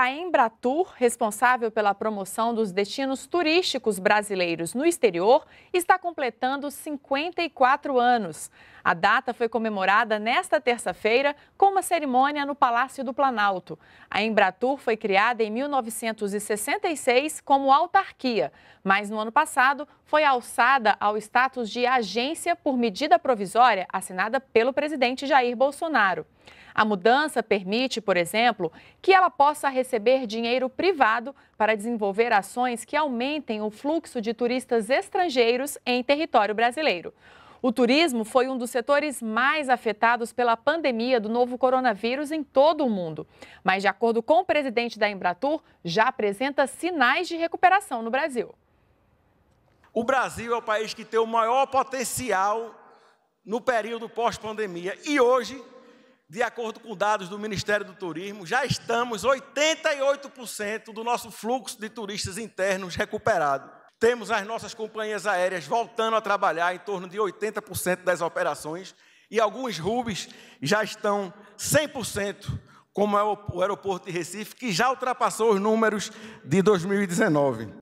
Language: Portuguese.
A Embratur, responsável pela promoção dos destinos turísticos brasileiros no exterior, está completando 54 anos. A data foi comemorada nesta terça-feira com uma cerimônia no Palácio do Planalto. A Embratur foi criada em 1966 como autarquia, mas no ano passado foi alçada ao status de agência por medida provisória assinada pelo presidente Jair Bolsonaro. A mudança permite, por exemplo, que ela possa receber dinheiro privado para desenvolver ações que aumentem o fluxo de turistas estrangeiros em território brasileiro. O turismo foi um dos setores mais afetados pela pandemia do novo coronavírus em todo o mundo. Mas, de acordo com o presidente da Embratur, já apresenta sinais de recuperação no Brasil. O Brasil é o país que tem o maior potencial no período pós-pandemia. E hoje de acordo com dados do Ministério do Turismo, já estamos 88% do nosso fluxo de turistas internos recuperado. Temos as nossas companhias aéreas voltando a trabalhar em torno de 80% das operações e alguns hubs já estão 100%, como é o aeroporto de Recife, que já ultrapassou os números de 2019.